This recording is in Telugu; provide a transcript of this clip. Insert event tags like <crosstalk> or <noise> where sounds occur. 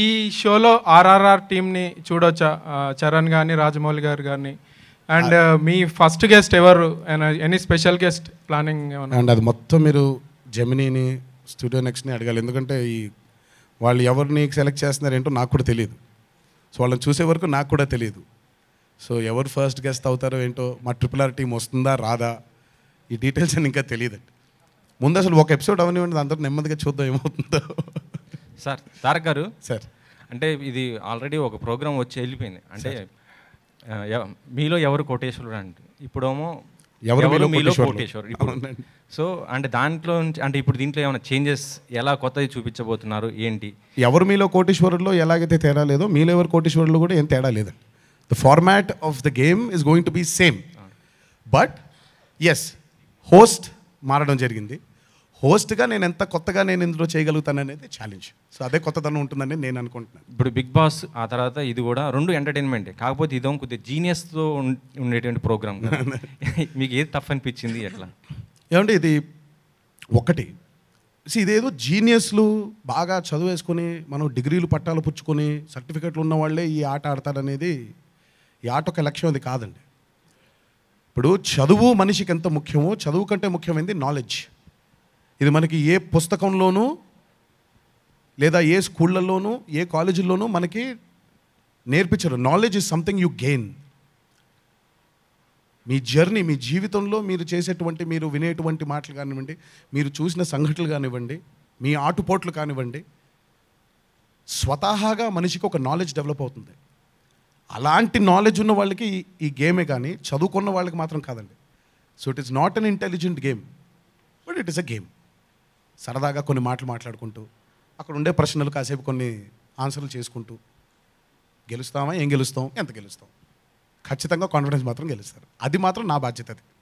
ఈ షోలో ఆర్ఆర్ఆర్ టీమ్ని చూడొచ్చా చరణ్ కానీ రాజమౌళి గారు కానీ అండ్ మీ ఫస్ట్ గెస్ట్ ఎవరు any special guest planning and అది మొత్తం మీరు జెమినీని స్టూడియో నెక్స్ట్ని అడగాలి ఎందుకంటే ఈ వాళ్ళు ఎవరిని సెలెక్ట్ చేస్తున్నారు ఏంటో నాకు కూడా తెలియదు సో వాళ్ళని చూసే వరకు నాకు కూడా తెలియదు సో ఎవరు ఫస్ట్ గెస్ట్ అవుతారో ఏంటో మా ట్రిపుల్ ఆర్ టీం వస్తుందా రాదా ఈ డీటెయిల్స్ అని ఇంకా తెలియదండి ముందు అసలు ఒక ఎపిసోడ్ అవనివ్వండి అందరూ నెమ్మదిగా చూద్దాం ఏమవుతుందో సార్ తారక్ గారు సార్ అంటే ఇది ఆల్రెడీ ఒక ప్రోగ్రామ్ వచ్చి వెళ్ళిపోయింది అంటే మీలో ఎవరు కోటేశ్వరుడు అంటే ఇప్పుడేమో ఎవరు మీలో కోటేశ్వరుడు ఇప్పుడు సో అంటే దాంట్లో నుంచి అంటే ఇప్పుడు దీంట్లో ఏమైనా చేంజెస్ ఎలా కొత్తది చూపించబోతున్నారు ఏంటి ఎవరు మీలో కోటేశ్వరుడులో ఎలాగైతే తేడా లేదో మీలో ఎవరు కోటేశ్వరుడులో కూడా ఏం తేడా లేదు the format of the game is going to be same but as host మారడం జరిగింది హోస్ట్గా నేను ఎంత కొత్తగా నేను ఇందులో చేయగలుగుతాను అనేది ఛాలెంజ్ సో అదే కొత్తదనం ఉంటుందని నేను అనుకుంటున్నాను ఇప్పుడు బిగ్ బాస్ ఆ తర్వాత ఇది కూడా రెండు ఎంటర్టైన్మెంట్ కాకపోతే ఇదో కొద్దిగా జీనియస్తో ఉండేటువంటి ప్రోగ్రామ్ <laughs> మీకు ఏది టఫ్ అనిపించింది ఎట్లా ఏమంటే ఇది ఒకటి సో ఇదేదో జీనియస్లు బాగా చదివేసుకొని మనం డిగ్రీలు పట్టాలు పుచ్చుకొని సర్టిఫికెట్లు ఉన్న వాళ్ళే ఈ ఆట ఆడతారనేది ఈ ఆట ఒక లక్ష్యం అది కాదండి ఇప్పుడు చదువు మనిషికి ఎంత ముఖ్యమో చదువు కంటే ముఖ్యమైనది నాలెడ్జ్ ఇది మనకి ఏ పుస్తకంలోనూ లేదా ఏ స్కూళ్ళల్లోనూ ఏ కాలేజీల్లోనూ మనకి నేర్పించరు knowledge is something you gain మీ జర్నీ మీ జీవితంలో మీరు చేసేటువంటి మీరు వినేటువంటి మాటలు కానివ్వండి మీరు చూసిన సంఘటనలు కానివ్వండి మీ ఆటుపోట్లు కానివ్వండి స్వతహాగా మనిషికి ఒక నాలెడ్జ్ డెవలప్ అవుతుంది అలాంటి నాలెడ్జ్ ఉన్న వాళ్ళకి ఈ గేమే కానీ చదువుకున్న వాళ్ళకి మాత్రం కాదండి so it is not an intelligent game but it is a game సరదాగా కొన్ని మాటలు మాట్లాడుకుంటూ అక్కడ ఉండే ప్రశ్నలు కాసేపు కొన్ని ఆన్సర్లు చేసుకుంటూ గెలుస్తామా ఏం గెలుస్తాం ఎంత గెలుస్తాం ఖచ్చితంగా కాన్ఫిడెన్స్ మాత్రం గెలుస్తారు అది మాత్రం నా బాధ్యత అది